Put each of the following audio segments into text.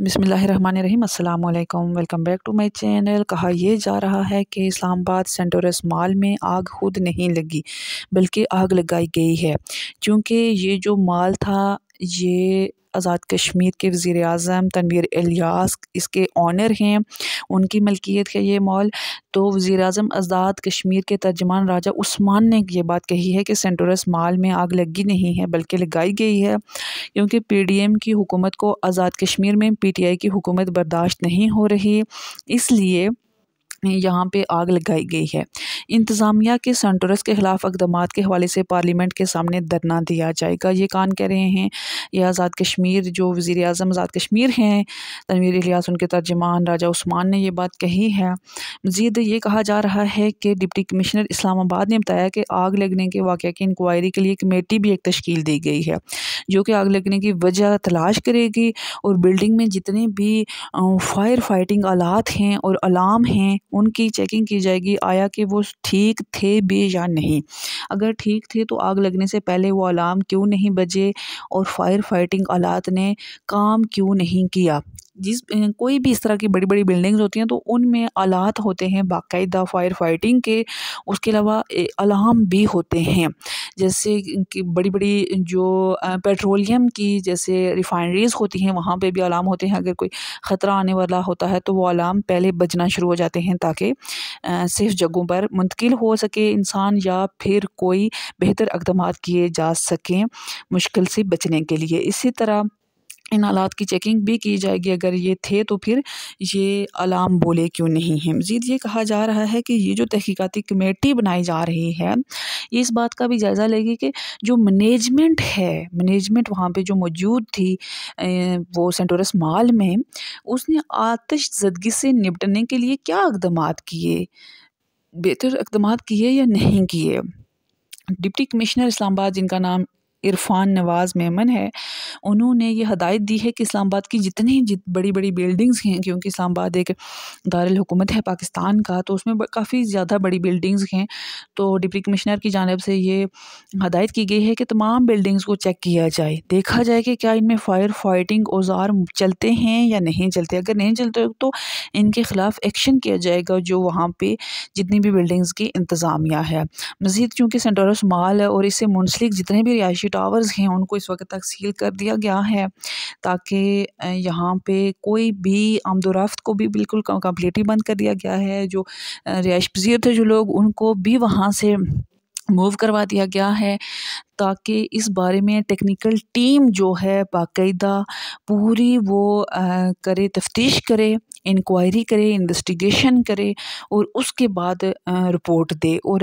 बिसमीम् अल्लाम welcome back to my channel कहा यह जा रहा है कि इस्लामाबाद सेंटोरस माल में आग खुद नहीं लगी बल्कि आग लगाई गई है क्योंकि ये जो माल था ये आज़ाद कश्मीर के वज़ी अजम तनवीर अलियास इसके ऑनर हैं उनकी मलकियत है ये मॉल तो वज़ी अजम आज़ाद कश्मीर के तर्जमान राजा उस्मान ने ये बात कही है कि सेंटोरस माल में आग लगी नहीं है बल्कि लगाई गई है क्योंकि पी डी एम की हुकूमत को आज़ाद कश्मीर में पी टी आई की हुकूमत बर्दाश्त नहीं हो रही इसलिए यहाँ पर आग लगाई गई है इंतज़ामिया के सेंटरस के ख़िलाफ़ इकदाम के हवाले से पार्लियामेंट के सामने धरना दिया जाएगा ये कान कह रहे हैं ये आज़ाद कश्मीर जो वज़ी अजम आज़ाद कश्मीर हैं तनवीर इलियास उनके तर्जमान राजा उस्मान ने यह बात कही है मज़ीद ये कहा जा रहा है कि डिप्टी कमिश्नर इस्लामाबाद ने बताया कि आग लगने के वाक़े की इंक्वायरी के लिए कमेटी भी एक तश्कील दी गई है जो कि आग लगने की वजह तलाश करेगी और बिल्डिंग में जितने भी फायर फाइटिंग आलात हैं और अलार्म हैं उनकी चेकिंग की जाएगी आया कि वो ठीक थे भी या नहीं अगर ठीक थे तो आग लगने से पहले वो अलार्म क्यों नहीं बजे और फायर फाइटिंग आलात ने काम क्यों नहीं किया जिस कोई भी इस तरह की बड़ी बड़ी बिल्डिंग्स होती हैं तो उनमें आलात होते हैं बाकायदा फायर फाइटिंग के उसके अलावा अलार्म भी होते हैं जैसे कि बड़ी बड़ी जो पेट्रोलियम की जैसे रिफाइनरीज़ होती हैं वहाँ पे भी अलार्म होते हैं अगर कोई ख़तरा आने वाला होता है तो वो अलार्म पहले बजना शुरू हो जाते हैं ताकि सेफ जगहों पर मुंतकिल हो सके इंसान या फिर कोई बेहतर इक़दाम किए जा सकें मुश्किल से बचने के लिए इसी तरह इन आलात की चेकिंग भी की जाएगी अगर ये थे तो फिर ये अलार्म बोले क्यों नहीं है मज़ीद ये कहा जा रहा है कि ये जो तहकीकती कमेटी बनाई जा रही है ये इस बात का भी जायज़ा लेगी कि जो मैनेजमेंट है मैनेजमेंट वहाँ पे जो मौजूद थी वो सेंटोरस माल में उसने आतश जदगी से निपटने के लिए क्या इकदाम किए बेहतर इकदाम किए या नहीं किए डिप्टी कमिश्नर इस्लामाबाद जिनका नाम इरफान नवाज़ मेमन है उन्होंने ये हदायत दी है कि इस्लामाबाद की जितनी जित बड़ी बड़ी बिल्डिंग्स हैं क्योंकि इस्लामाबाद एक दारकूमत है पाकिस्तान का तो उसमें काफ़ी ज़्यादा बड़ी बिल्डिंग्स हैं तो डिप्टी कमिश्नर की जानब से ये हदायत की गई है कि तमाम बिल्डिंग्स को चेक किया जाए देखा जाए कि क्या इनमें फ़ायर फाइटिंग औजार चलते हैं या नहीं चलते अगर नहीं चलते तो इनके ख़िलाफ़ एक्शन किया जाएगा जो वहाँ पर जितनी भी बिल्डिंग्स की इंतज़ामिया है मज़ीद चूँकि सेंटोरस माल है और इससे मुंसलिक जितने भी रिहायशी टावर्स हैं उनको इस वक्त तक सील कर दिया दिया गया है ताकि यहाँ पे कोई भी आमदोरफ्त को भी बिल्कुल कम्प्लीटली बंद कर दिया गया है जो रिहाइश पजीर थे जो लोग उनको भी वहाँ से मूव करवा दिया गया है ताकि इस बारे में टेक्निकल टीम जो है बाकायदा पूरी वो आ, करे तफ्तीश करे इंक्वायरी करे इन्वेस्टिगेशन करे और उसके बाद आ, रिपोर्ट दे और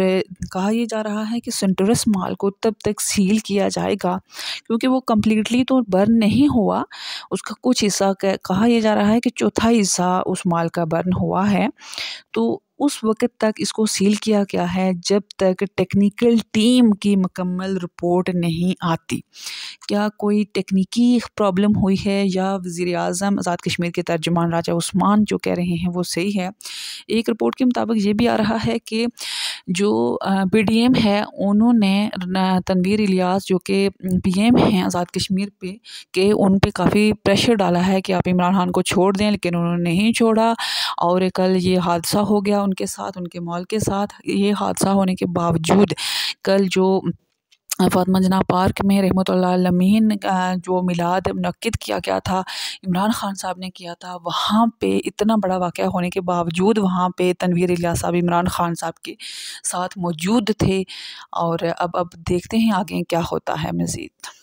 कहा यह जा रहा है कि सेंटरस माल को तब तक सील किया जाएगा क्योंकि वो कम्प्लीटली तो बर्न नहीं हुआ उसका कुछ हिस्सा कहा यह जा रहा है कि चौथा हिस्सा उस माल का बर्न हुआ है तो उस वक़्त तक इसको सील किया गया है जब तक टेक्निकल टीम की मकम्मल रिपोर्ट नहीं आती क्या कोई टेक्निकी प्रॉब्लम हुई है या वज़ी अजम आज़ाद कश्मीर के तर्जमान राजा उस्मान जो कह रहे हैं वो सही है एक रिपोर्ट के मुताबिक ये भी आ रहा है कि जो पी डी एम है उन्होंने तनवीर इलियास जो कि पी एम हैं आज़ाद कश्मीर पे के उन पे काफ़ी प्रेशर डाला है कि आप इमरान खान को छोड़ दें लेकिन उन्होंने नहीं छोड़ा और कल ये हादसा हो गया उनके साथ उनके मॉल के साथ ये हादसा होने के बावजूद कल जो फ़ातमा जना पार्क में लमीन जो मिलाद मनद किया गया था इमरान ख़ान साहब ने किया था वहाँ पर इतना बड़ा वाक़ होने के बावजूद वहाँ पर तनवीर अलिया साहब इमरान ख़ान साहब के साथ मौजूद थे और अब अब देखते हैं आगे क्या होता है मज़ीद